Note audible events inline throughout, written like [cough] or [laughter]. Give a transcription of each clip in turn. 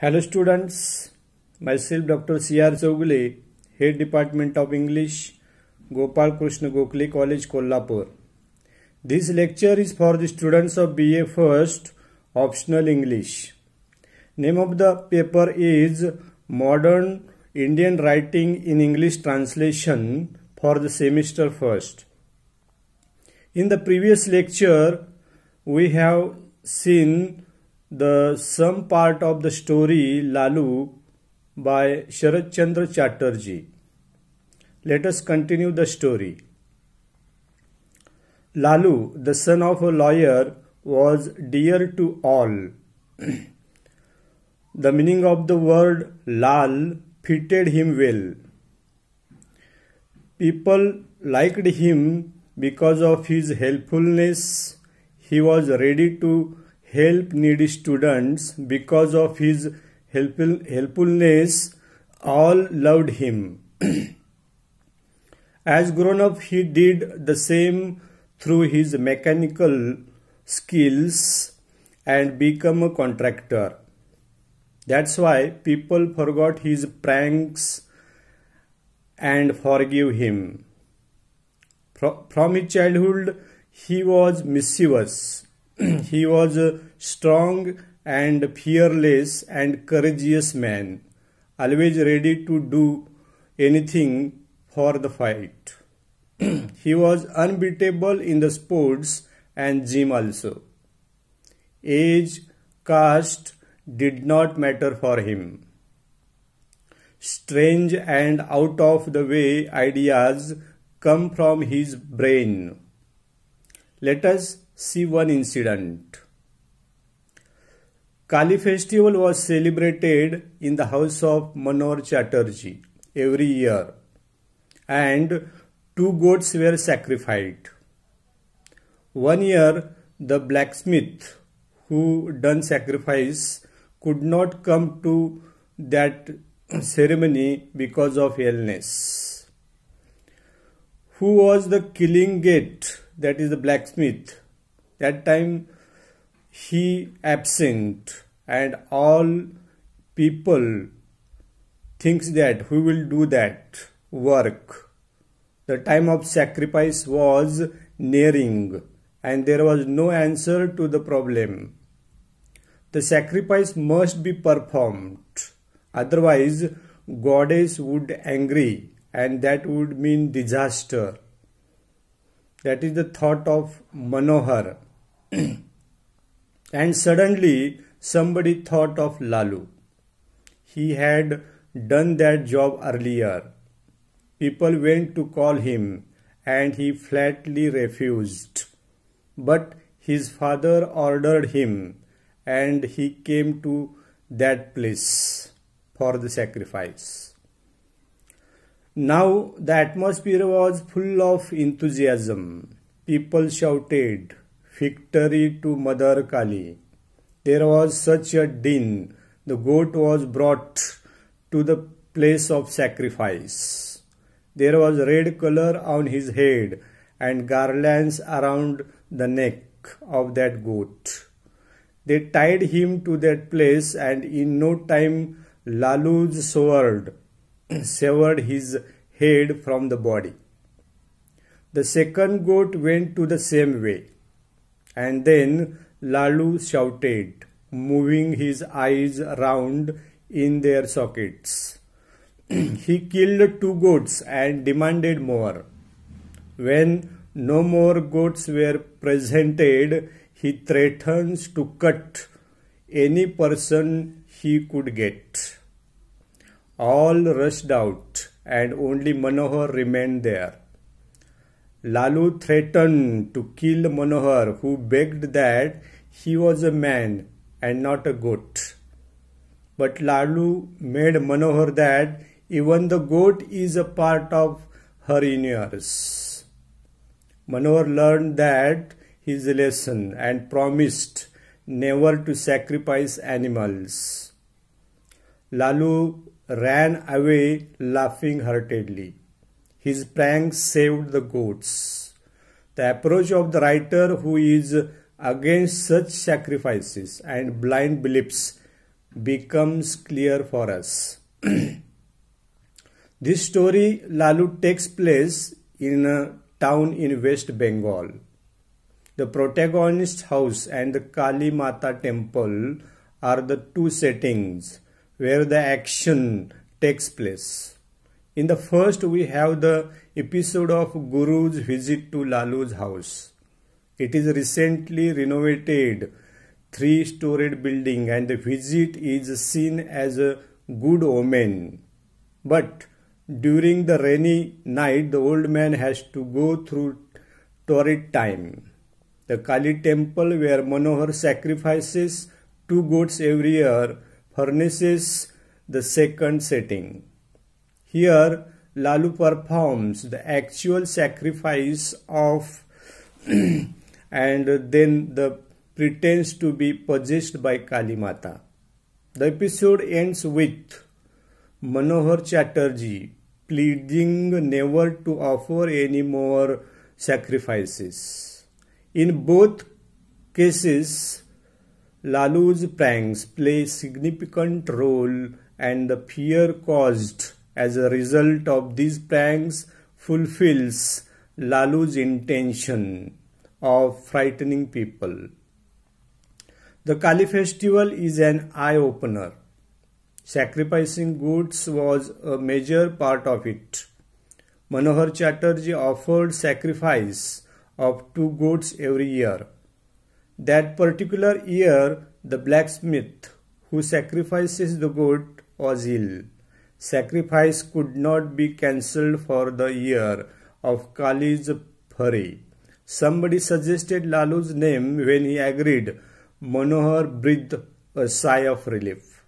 Hello students, myself Dr. C.R. Chogule, Head Department of English, Gopal Krishna Gokhale College, Kollapur. This lecture is for the students of BA First, Optional English. Name of the paper is Modern Indian Writing in English Translation for the Semester First. In the previous lecture, we have seen the some part of the story Lalu by Sharad Chandra Chatterjee. Let us continue the story. Lalu, the son of a lawyer, was dear to all. [clears throat] the meaning of the word Lal fitted him well. People liked him because of his helpfulness. He was ready to help needy students because of his helpful, helpfulness. All loved him. [clears throat] As grown up, he did the same through his mechanical skills and become a contractor. That's why people forgot his pranks and forgive him. From his childhood, he was mischievous [clears throat] he was a strong and fearless and courageous man, always ready to do anything for the fight. [clears throat] he was unbeatable in the sports and gym also. Age, caste did not matter for him. Strange and out of the way ideas come from his brain. Let us See one incident. Kali festival was celebrated in the house of Manohar Chatterjee every year and two goats were sacrificed. One year the blacksmith who done sacrifice could not come to that ceremony because of illness. Who was the killing gate that is the blacksmith that time he absent and all people thinks that who will do that work the time of sacrifice was nearing and there was no answer to the problem the sacrifice must be performed otherwise goddess would angry and that would mean disaster that is the thought of manohar [clears throat] and suddenly somebody thought of Lalu. He had done that job earlier. People went to call him and he flatly refused. But his father ordered him and he came to that place for the sacrifice. Now the atmosphere was full of enthusiasm. People shouted, Victory to Mother Kali. There was such a din. The goat was brought to the place of sacrifice. There was red color on his head and garlands around the neck of that goat. They tied him to that place and in no time Lalu's sword [clears throat] severed his head from the body. The second goat went to the same way. And then Lalu shouted, moving his eyes round in their sockets. [clears throat] he killed two goats and demanded more. When no more goats were presented, he threatens to cut any person he could get. All rushed out, and only Manohar remained there. Lalu threatened to kill Manohar, who begged that he was a man and not a goat. But Lalu made Manohar that even the goat is a part of her universe. Manohar learned that his lesson and promised never to sacrifice animals. Lalu ran away laughing heartedly. His pranks saved the goats. The approach of the writer who is against such sacrifices and blind beliefs becomes clear for us. [clears throat] this story, Lalu, takes place in a town in West Bengal. The protagonist's house and the Kali Mata temple are the two settings where the action takes place. In the first, we have the episode of Guru's visit to Lalu's house. It is recently renovated three-storied building and the visit is seen as a good omen. But during the rainy night, the old man has to go through torrid time. The Kali temple where Manohar sacrifices two goats every year furnishes the second setting. Here, Lalu performs the actual sacrifice of [clears throat] and then the pretends to be possessed by Kali Mata. The episode ends with Manohar Chatterjee pleading never to offer any more sacrifices. In both cases, Lalu's pranks play significant role and the fear caused as a result of these pranks fulfills Lalu's intention of frightening people. The Kali festival is an eye opener. Sacrificing goods was a major part of it. Manohar Chatterjee offered sacrifice of two goats every year. That particular year, the blacksmith who sacrifices the goat was ill. Sacrifice could not be cancelled for the year of Kali's Phari. Somebody suggested Lalu's name when he agreed. Manohar breathed a sigh of relief.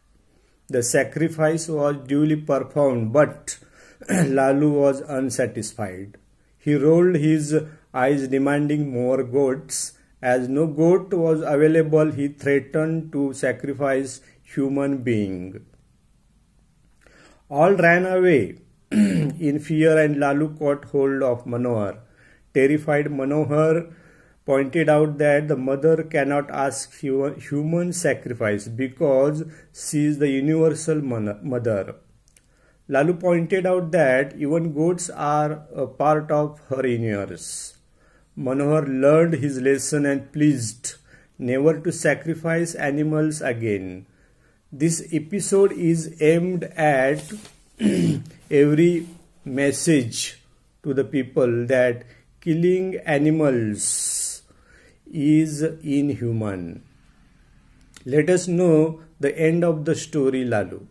The sacrifice was duly performed, but [clears throat] Lalu was unsatisfied. He rolled his eyes, demanding more goats. As no goat was available, he threatened to sacrifice human being. All ran away [clears throat] in fear and Lalu caught hold of Manohar. Terrified Manohar pointed out that the mother cannot ask human sacrifice because she is the universal mother. Lalu pointed out that even goats are a part of her universe. Manohar learned his lesson and pleased never to sacrifice animals again this episode is aimed at [clears throat] every message to the people that killing animals is inhuman. Let us know the end of the story, Lalu.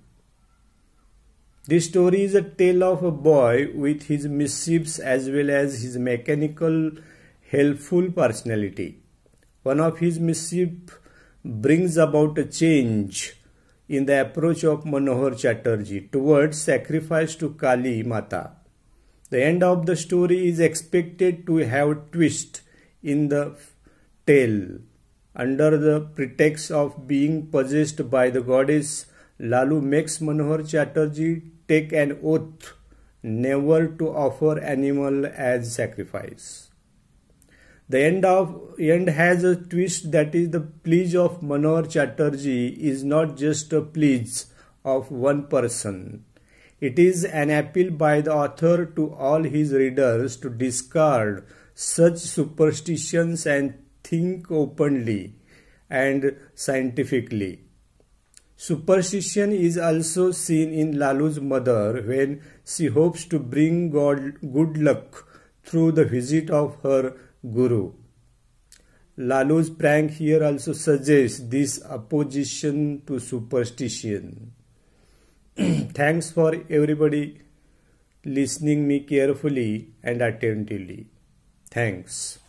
This story is a tale of a boy with his mischiefs as well as his mechanical, helpful personality. One of his mischief brings about a change in the approach of Manohar Chatterjee towards sacrifice to Kali Mata. The end of the story is expected to have twist in the tale under the pretext of being possessed by the goddess Lalu makes Manohar Chatterjee take an oath never to offer animal as sacrifice. The end of end has a twist that is the pledge of Manohar Chatterjee is not just a pledge of one person. It is an appeal by the author to all his readers to discard such superstitions and think openly and scientifically. Superstition is also seen in Lalu's mother when she hopes to bring God good luck through the visit of her guru. Lalu's prank here also suggests this opposition to superstition. [clears throat] Thanks for everybody listening me carefully and attentively. Thanks.